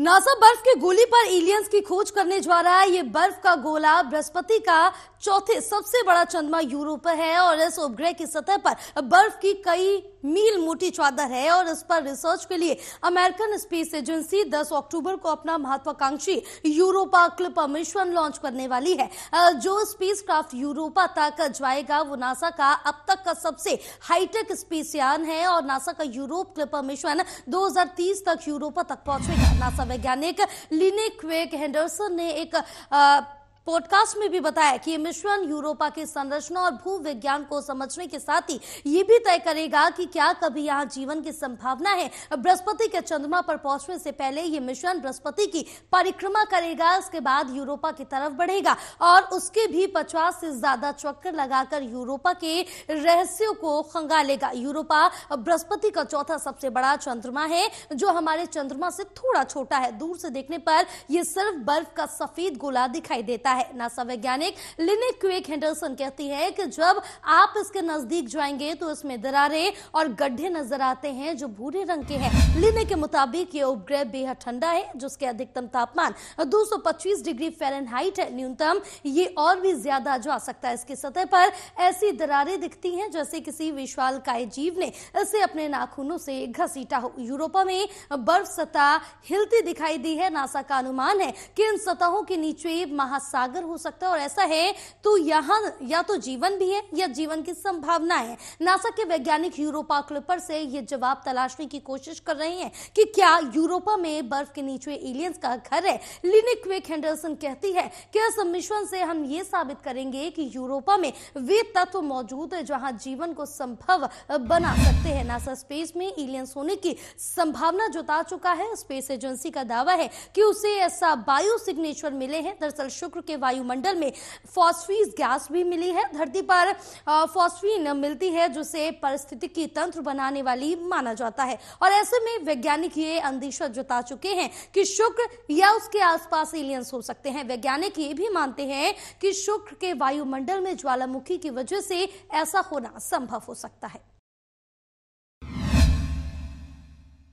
NASA बर्फ की गोली पर एलियंस की खोज करने जा रहा है ये बर्फ का गोला बृहस्पति का चौथे सबसे बड़ा चंद्रमा यूरोप है और इस उपग्रह की सतह पर बर्फ की कई मील मोटी चादर है और इस पर रिसर्च के लिए अमेरिकन स्पेस एजेंसी 10 अक्टूबर को अपना महत्वाकांक्षी यूरोपा क्लिप मिशन लॉन्च करने वाली है जो स्पेस क्राफ्ट यूरोपा तक जाएगा वो नासा का अब तक का सबसे हाईटेक स्पेस यान है और नासा का यूरोप क्लिप मिशन दो तक यूरोपा तक पहुंचेगा नासा मनोवैज्ञानिक लिने क्वेक हेंडरसन ने एक पॉडकास्ट में भी बताया कि ये यूरोपा की संरचना और भू विज्ञान को समझने के साथ ही ये भी तय करेगा कि क्या कभी यहाँ जीवन की संभावना है बृहस्पति के चंद्रमा पर पहुंचने से पहले ये मिशन बृहस्पति की परिक्रमा करेगा इसके बाद यूरोपा की तरफ बढ़ेगा और उसके भी पचास से ज्यादा चक्कर लगाकर यूरोपा के रहस्यों को खंगालेगा यूरोपा बृहस्पति का चौथा सबसे बड़ा चंद्रमा है जो हमारे चंद्रमा से थोड़ा छोटा है दूर से देखने पर यह सिर्फ बर्फ का सफेद गोला दिखाई देता है है नासा वैज्ञानिक लिनिक क्वेक हेंडरसन कहती है कि जब आप इसके नजदीक जाएंगे तो इसमें दरारे और गड्ढे नजर आते हैं जो भूरे रंग के हैं लिनिक के मुताबिक ये उपग्रह बेहद ठंडा है जिसके अधिकतम तापमान 225 डिग्री फ़ारेनहाइट है न्यूनतम ये और भी ज्यादा जा सकता है इसकी सतह पर ऐसी दरारे दिखती हैं जैसे किसी विशाल जीव ने इसे अपने नाखूनों से घसीटा हो यूरोपा में बर्फ सतह हिलती दिखाई दी है नासा का अनुमान है कि इन सतहों के नीचे महासागर सागर हो सकता है और ऐसा है तो यहाँ या तो जीवन भी है या जीवन की संभावना है नासा के वैज्ञानिक यूरोपा क्लिपर से ये जवाब तलाशने की कोशिश कर रहे हैं कि क्या यूरोपा में बर्फ के नीचे एलियंस का घर है लिनिक लिनिक्वेक हेंडरसन कहती है कि इस मिश्रण से हम ये साबित करेंगे कि यूरोपा में वे तत्व मौजूद है जहां जीवन को संभव बना सकते हैं नासा स्पेस में एलियंस होने की संभावना जता चुका है स्पेस एजेंसी का दावा है कि उसे ऐसा बायो सिग्नेचर मिले हैं दरअसल शुक्र के वायुमंडल में फॉस्फीज गैस भी मिली है धरती पर फॉस्फीन मिलती है जिसे पारिस्थितिकी तंत्र बनाने वाली माना जाता है और ऐसे में वैज्ञानिक ये अंदेशा जता चुके हैं कि शुक्र या उसके आसपास एलियंस हो सकते हैं वैज्ञानिक ये भी मानते हैं कि शुक्र के वायुमंडल में ज्वालामुखी की वजह से ऐसा होना संभव हो सकता है